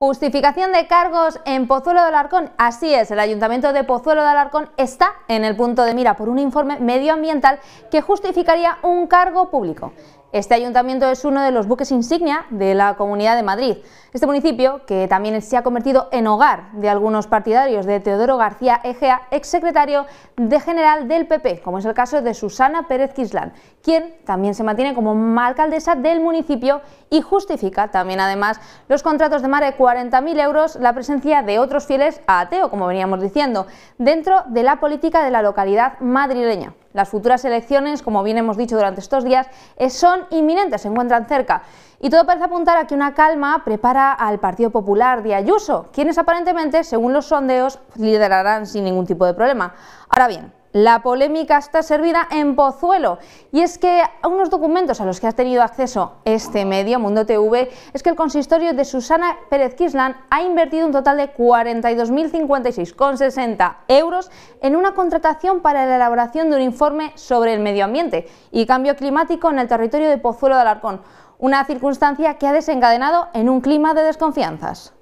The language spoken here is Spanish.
Justificación de cargos en Pozuelo de Alarcón. Así es, el Ayuntamiento de Pozuelo de Alarcón está en el punto de mira por un informe medioambiental que justificaría un cargo público. Este ayuntamiento es uno de los buques insignia de la Comunidad de Madrid. Este municipio, que también se ha convertido en hogar de algunos partidarios de Teodoro García Egea, exsecretario de general del PP, como es el caso de Susana Pérez Quislán, quien también se mantiene como alcaldesa del municipio y justifica también además los contratos de más de 40.000 euros, la presencia de otros fieles a ateo, como veníamos diciendo, dentro de la política de la localidad madrileña. Las futuras elecciones, como bien hemos dicho durante estos días, eh, son inminentes, se encuentran cerca. Y todo parece apuntar a que una calma prepara al Partido Popular de Ayuso, quienes aparentemente, según los sondeos, liderarán sin ningún tipo de problema. Ahora bien, la polémica está servida en Pozuelo y es que unos documentos a los que ha tenido acceso este medio, Mundo TV, es que el consistorio de Susana Pérez Kislan ha invertido un total de 42.056,60 euros en una contratación para la elaboración de un informe sobre el medio ambiente y cambio climático en el territorio de Pozuelo de Alarcón una circunstancia que ha desencadenado en un clima de desconfianzas.